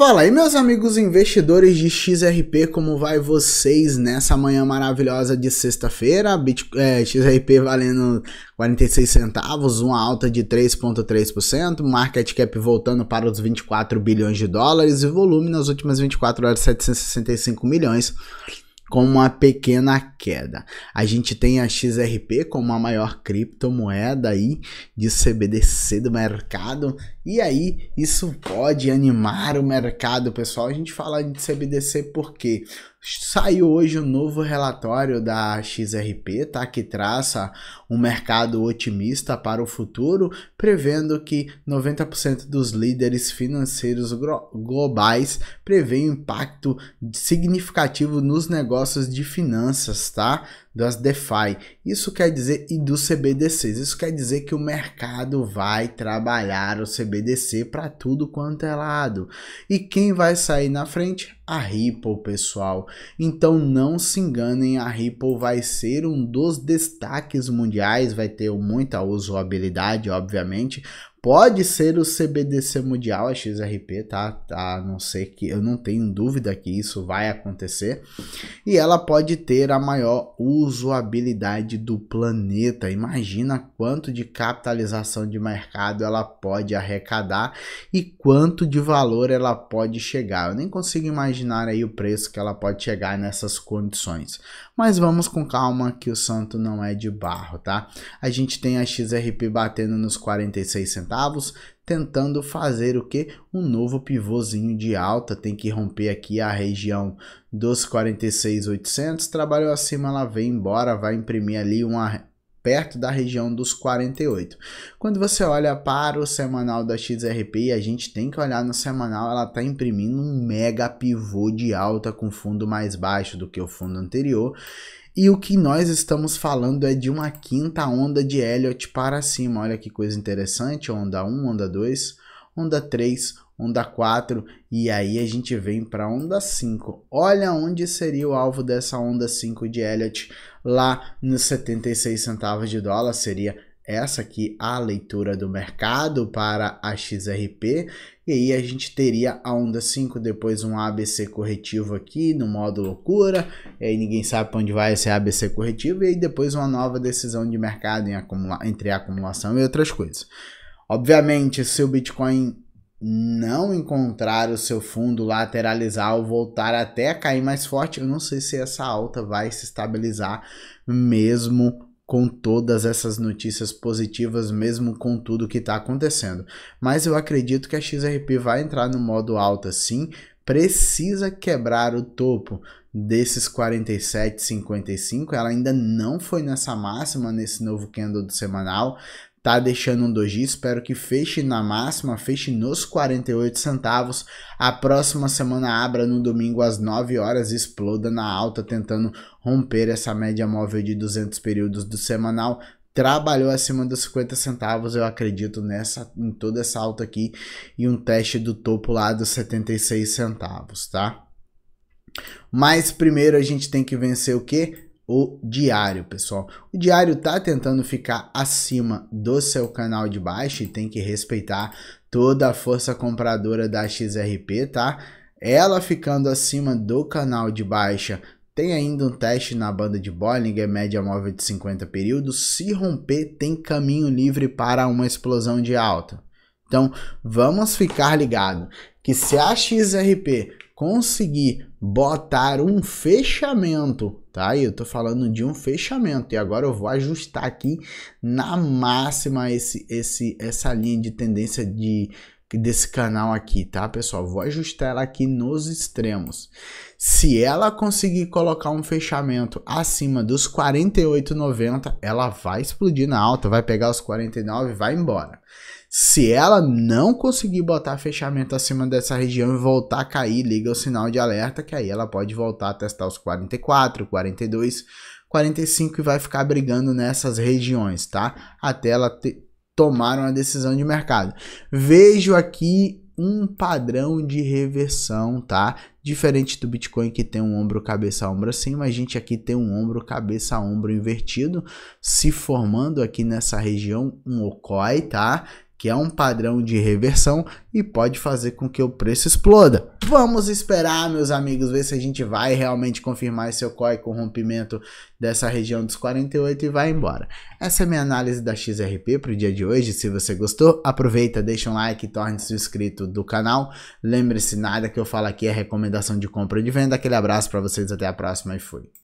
Fala aí, meus amigos investidores de XRP, como vai vocês nessa manhã maravilhosa de sexta-feira? É, XRP valendo 46 centavos, uma alta de 3,3%, market cap voltando para os 24 bilhões de dólares e volume nas últimas 24 horas 765 milhões com uma pequena queda. A gente tem a XRP como a maior criptomoeda aí de CBDC do mercado e aí, isso pode animar o mercado, pessoal. A gente fala de CBDC porque saiu hoje o um novo relatório da XRP, tá? Que traça um mercado otimista para o futuro, prevendo que 90% dos líderes financeiros globais prevêem um impacto significativo nos negócios de finanças, tá? Das DeFi. Isso quer dizer, e dos CBDCs, isso quer dizer que o mercado vai trabalhar o CBDC para tudo quanto é lado. E quem vai sair na frente? a Ripple, pessoal. Então não se enganem, a Ripple vai ser um dos destaques mundiais, vai ter muita usabilidade, obviamente. Pode ser o CBDC mundial, a XRP, tá? não sei que eu não tenho dúvida que isso vai acontecer. E ela pode ter a maior usabilidade do planeta. Imagina quanto de capitalização de mercado ela pode arrecadar e quanto de valor ela pode chegar. Eu nem consigo imaginar imaginar aí o preço que ela pode chegar nessas condições. Mas vamos com calma que o santo não é de barro, tá? A gente tem a XRP batendo nos 46 centavos, tentando fazer o que? Um novo pivôzinho de alta, tem que romper aqui a região dos 46.800, trabalhou acima, ela vem embora, vai imprimir ali uma perto da região dos 48. Quando você olha para o semanal da XRP, a gente tem que olhar no semanal, ela está imprimindo um mega pivô de alta com fundo mais baixo do que o fundo anterior. E o que nós estamos falando é de uma quinta onda de Elliot para cima. Olha que coisa interessante, onda 1, onda 2, onda 3, onda 4 e aí a gente vem para onda 5. Olha onde seria o alvo dessa onda 5 de Elliott lá nos 76 centavos de dólar, seria essa aqui a leitura do mercado para a XRP. E aí a gente teria a onda 5, depois um ABC corretivo aqui no modo loucura. E aí ninguém sabe para onde vai esse ABC corretivo. E aí depois uma nova decisão de mercado em acumula entre acumulação e outras coisas. Obviamente, se o Bitcoin não encontrar o seu fundo lateralizar ou voltar até cair mais forte, eu não sei se essa alta vai se estabilizar mesmo com todas essas notícias positivas, mesmo com tudo que está acontecendo. Mas eu acredito que a XRP vai entrar no modo alta sim, precisa quebrar o topo desses 47,55. Ela ainda não foi nessa máxima nesse novo candle do semanal tá deixando um doji, espero que feche na máxima, feche nos 48 centavos. A próxima semana abra no domingo às 9 horas, exploda na alta tentando romper essa média móvel de 200 períodos do semanal. Trabalhou acima dos 50 centavos, eu acredito nessa em toda essa alta aqui e um teste do topo lá dos 76 centavos, tá? Mas primeiro a gente tem que vencer o quê? o diário, pessoal. O diário tá tentando ficar acima do seu canal de baixo e tem que respeitar toda a força compradora da XRP, tá? Ela ficando acima do canal de baixa tem ainda um teste na banda de Bollinger, é média móvel de 50 períodos. Se romper, tem caminho livre para uma explosão de alta. Então, vamos ficar ligado que se a XRP conseguir botar um fechamento, tá? Eu tô falando de um fechamento e agora eu vou ajustar aqui na máxima esse, esse, essa linha de tendência de desse canal aqui, tá, pessoal? Vou ajustar ela aqui nos extremos. Se ela conseguir colocar um fechamento acima dos 48,90, ela vai explodir na alta, vai pegar os 49 e vai embora. Se ela não conseguir botar fechamento acima dessa região e voltar a cair, liga o sinal de alerta, que aí ela pode voltar a testar os 44, 42, 45 e vai ficar brigando nessas regiões, tá? Até ela ter tomaram a decisão de mercado. Vejo aqui um padrão de reversão, tá? Diferente do Bitcoin que tem um ombro cabeça ombro acima, a gente aqui tem um ombro cabeça ombro invertido, se formando aqui nessa região um OCOI, tá? que é um padrão de reversão e pode fazer com que o preço exploda. Vamos esperar, meus amigos, ver se a gente vai realmente confirmar esse OCOI com o rompimento dessa região dos 48 e vai embora. Essa é minha análise da XRP para o dia de hoje. Se você gostou, aproveita, deixa um like e torne-se inscrito do canal. Lembre-se, nada que eu falo aqui é recomendação de compra ou de venda. Aquele abraço para vocês, até a próxima e fui.